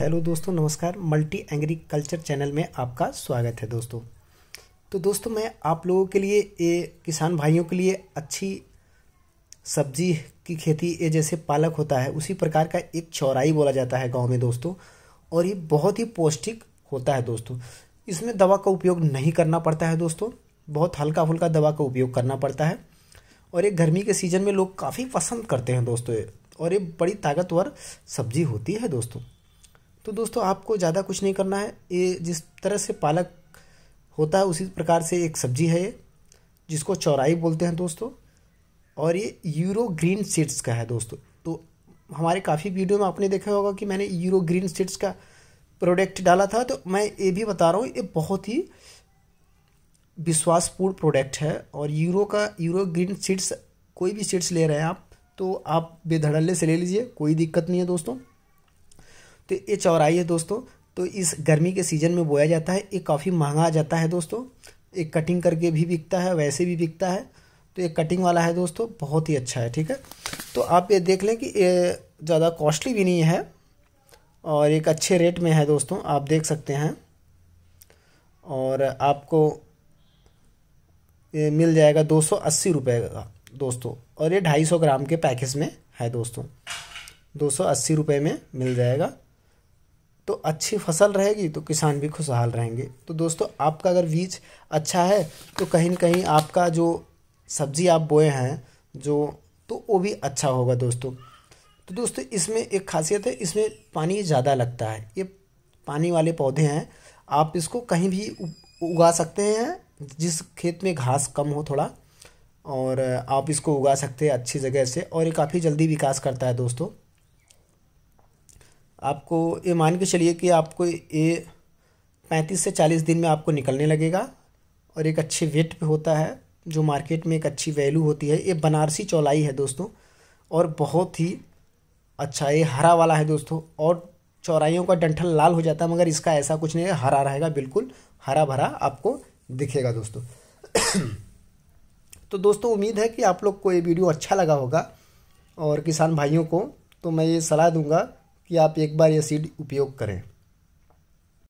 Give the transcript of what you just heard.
hello दोस्तों नमस्कार multi agriculture channel में आपका स्वागत है दोस्तों तो दोस्तों मैं आप लोगों के लिए ये किसान भाइयों के लिए अच्छी सब्जी की खेती ये जैसे पालक होता है उसी प्रकार का एक चौराई बोला जाता है गांव में दोस्तों और ये बहुत ही पौष्टिक होता है दोस्तों इसमें दवा का उपयोग नहीं करना पड़ता है दोस्तों बहुत हल्का फुल्का दवा का उपयोग करना पड़ता है और ये गर्मी के सीज़न में लोग काफ़ी पसंद करते हैं दोस्तों और ये बड़ी ताकतवर सब्जी होती है दोस्तों तो दोस्तों आपको ज़्यादा कुछ नहीं करना है ये जिस तरह से पालक होता है उसी प्रकार से एक सब्जी है ये जिसको चौराई बोलते हैं दोस्तों और ये यूरो ग्रीन सीड्स का है दोस्तों तो हमारे काफ़ी वीडियो में आपने देखा होगा कि मैंने यूरो ग्रीन सीड्स का प्रोडक्ट डाला था तो मैं ये भी बता रहा हूँ ये बहुत ही विश्वासपूर्ण प्रोडक्ट है और यूरो का यूरो ग्रीन सीड्स कोई भी सीड्स ले रहे हैं आप तो आप बेधड़ल्ले से ले लीजिए कोई दिक्कत नहीं है दोस्तों तो ये चौराई है दोस्तों तो इस गर्मी के सीज़न में बोया जाता है ये काफ़ी महंगा आ जाता है दोस्तों एक कटिंग करके भी बिकता है वैसे भी बिकता है तो ये कटिंग वाला है दोस्तों बहुत ही अच्छा है ठीक है तो आप ये देख लें कि ये ज़्यादा कॉस्टली भी नहीं है और एक अच्छे रेट में है दोस्तों आप देख सकते हैं और आपको ये मिल जाएगा दो सौ अस्सी रुपये का दोस्तों और ये ढाई सौ ग्राम के पैकेज में है दोस्तों दो सौ अस्सी रुपये में मिल जाएगा तो अच्छी फसल रहेगी तो किसान भी खुशहाल रहेंगे तो दोस्तों आपका अगर बीज अच्छा है तो कहीं ना कहीं आपका जो सब्ज़ी आप बोए हैं जो तो वो भी अच्छा होगा दोस्तों तो दोस्तों इसमें एक खासियत है इसमें पानी ज़्यादा लगता है ये पानी वाले पौधे हैं आप इसको कहीं भी उगा सकते हैं जिस खेत में घास कम हो थोड़ा और आप इसको उगा सकते हैं अच्छी जगह से और ये काफ़ी जल्दी विकास करता है दोस्तों आपको ये मान के चलिए कि आपको ये पैंतीस से चालीस दिन में आपको निकलने लगेगा और एक अच्छे वेट पे होता है जो मार्केट में एक अच्छी वैल्यू होती है ये बनारसी चौलाई है दोस्तों और बहुत ही अच्छा ये हरा वाला है दोस्तों और चौराइयों का डंठल लाल हो जाता है मगर इसका ऐसा कुछ नहीं है हरा रहेगा बिल्कुल हरा भरा आपको दिखेगा दोस्तों तो दोस्तों उम्मीद है कि आप लोग को ये वीडियो अच्छा लगा होगा और किसान भाइयों को तो मैं ये सलाह दूंगा कि आप एक बार ये सीड उपयोग करें